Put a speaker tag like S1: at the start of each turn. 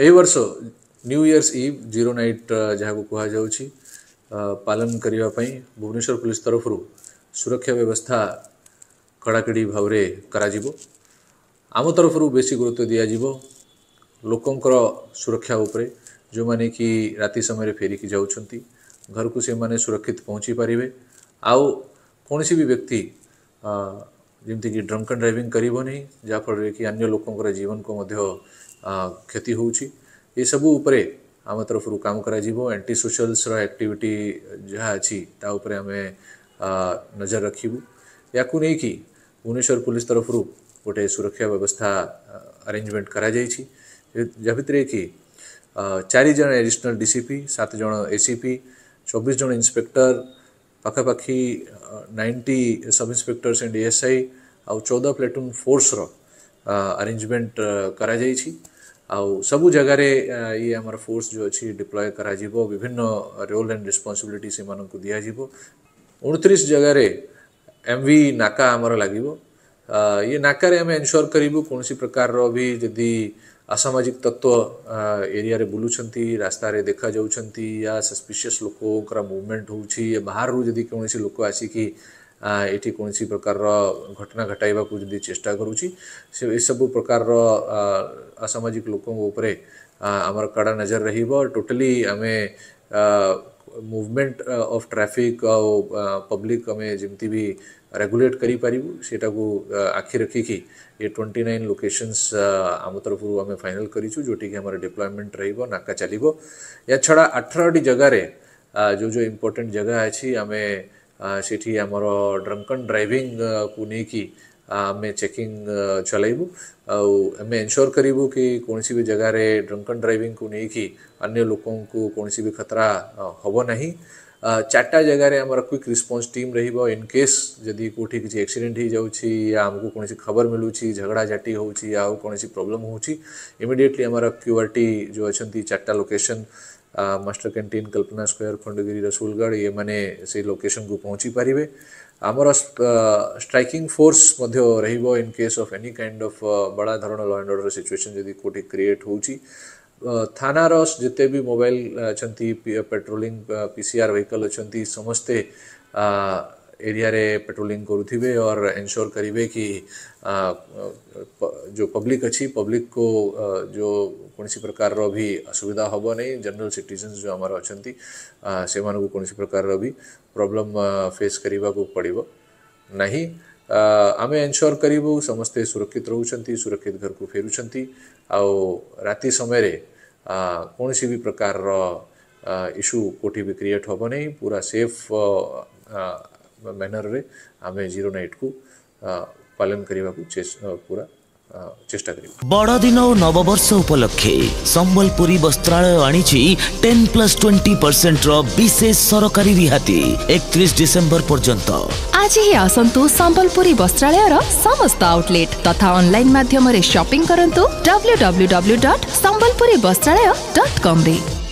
S1: यही वर्ष new year's eve zero night जहाँ को कह पालन करने भुवनेश्वर पुलिस तरफ सुरक्षा व्यवस्था कड़ाकड़ी भाव आम तरफ बेस गुरुत्व दिज्व लोकंर सुरक्षा उपरे जो मैंने कि राति समय फेरिक जाऊँगी घर को सुरक्षित पहुँची पारे आउ कौन भी व्यक्ति जमीक ड्रंक एंड ड्राइविंग करें जहाँफल कि अगर लोक जीवन को मध्य क्षति हो सबू पर आम तरफ काम कर एंटी सोशियालस एक्टिविट जहाँ अच्छी तापर आम नजर रखू या कि भुवनेश्वर पुलिस तरफ गोटे सुरक्षा व्यवस्था अरेजमेंट कर कि चारजण एडिशनल डीसीपी सातज एसीपी चौबीस जन इन्स्पेक्टर আকাককি 90 সাব ইন্সপেক্টরস এন্ড এসআই আউ 14 প্লাটুন ফোর্সৰ अरेंजমেন্ট কৰা হৈছে আৰু সবু জগাৰে ই আমাৰ ফোর্স যো আছে ডিপ্লয় কৰা দিব বিভিন্ন ৰোল এন্ড ৰিস্পন্সিবিলিটি সিমানক দিয়া দিব 39 জগাৰে এমভি নাকা আমাৰ লাগিব ই নাকাৰে আমি এনෂ ัว কৰিব কোনসি প্ৰকাৰৰ অভি যদি અસામાજિક તત્વ એરિયાରେ ବୁଲୁଛନ୍ତି ରାସ୍ତାରେ ଦେଖାଯାଉଛନ୍ତି ୟା ସସ୍ପିସିୟସ୍ ଲୋକଙ୍କର ମୁଭମେଣ୍ଟ ହେଉଛି ବାହାରରୁ ଯଦି କୌଣସି ଲୋକ ଆସିକି ଏଠି କୌଣସି ପ୍ରକାରର ଘଟଣା ଘଟାଇବାକୁ ଯଦି ଚେଷ୍ଟା କରୁଛି ସେ ଏସବୁ ପ୍ରକାରର ଅସାମାଜିକ ଲୋକଙ୍କ ଉପରେ ଆମର କଡ଼ା ନଜର ରହିବ ଟୋଟାଲି ଆମେ मुवमेंट अफ ट्राफिक आउ पब्लिक आम जमी भी रेगुलेट करी करूँ से को uh, आखि रखिकी ये ट्वेंटी नाइन लोकेशनस आम तरफ आम फाइनाल रही है नाका चलो या छड़ा अठारटी जगार uh, जो जो इम्पोर्टेन्ट जगह अच्छी आम से आमर ड्रंकन ड्राइविंग को लेकिन आम चेकिंग चलू आम एनश्योर करूँ कि कौन भी जगार ड्रंकन ड्राइविंग को लेकिन अन्य लोक को कौन भी खतरा हम ना चार्टा जगार आम क्विक रिस्पन्स टीम रनकेस जदि कौटी किसी एक्सीडेंट हो जाऊँगी या आमको कौन खबर मिलूँ झगड़ा झाटी हो कौन प्रोब्लम होमिडिएटली आम क्यूआर टी जो अच्छा चार्टा location master canteen Kalpana square Khandagiri Rasulgarh ଏମାନେ ସେଇ ଲୋକେସନକୁ ପହଞ୍ଚି ପାରିବେ ଆମର ଷ୍ଟ୍ରାଇକିଂ ଫୋର୍ସ ମଧ୍ୟ ରହିବ in case of any kind of ବଡ଼ା ଧରଣ ଲ ଆଣ୍ଡ ଅର୍ଡ଼ର ସିଚୁଏସନ୍ ଯଦି କେଉଁଠି କ୍ରିଏଟ୍ ହେଉଛି ଥାନାର ଯେତେ ବି ମୋବାଇଲ ଅଛନ୍ତି patrolling P C R vehicle ଅଛନ୍ତି ସମସ୍ତେ एरिया रे पेट्रोलिंग करूबे और एनश्योर करे कि जो पब्लिक अच्छी पब्लिक को जो कौन सी प्रकार रो भी असुविधा हम नहीं जनरल सिटीजन्स जो आम अच्छा से मानक कौन प्रकार रो भी प्रॉब्लम फेस करने को पड़ ना ही आम एनश्योर करूँ समस्ते सुरक्षित रोचान सुरक्षित घर को फेर आती समय कौन सी भी प्रकार इश्यू कौटी भी क्रिएट हम नहीं पूरा सेफ ମ୍ୟାନର୍ରେ ଆମେ ଜିରୋ ନାଇଟ୍କୁ ପାଳନ କରିବାକୁ ପୁରା ବଡ଼ଦିନ ଓ ନବବର୍ଷ ଉପଲକ୍ଷେ ସମ୍ବଲପୁରୀ ବସ୍ତ୍ରାଳୟ ଆଣିଛି ଟେନ୍ ପ୍ଲସ୍ ଟ୍ୱେଣ୍ଟି ପରସେଣ୍ଟର ବିଶେଷ ସରକାରୀ ରିହାତି ଏକତିରିଶ ଡିସେମ୍ବର ପର୍ଯ୍ୟନ୍ତ ଆଜି ହିଁ ଆସନ୍ତୁ ସମ୍ବଲପୁରୀ ବସ୍ତ୍ରାଳୟର ସମସ୍ତ ଆଉଟଲେଟ୍ ତଥା ଅନଲାଇନ୍ ମାଧ୍ୟମରେ ସପିଂ କରନ୍ତୁ W W W dot Sambalpuri Bastralaya dot କମ୍ରେ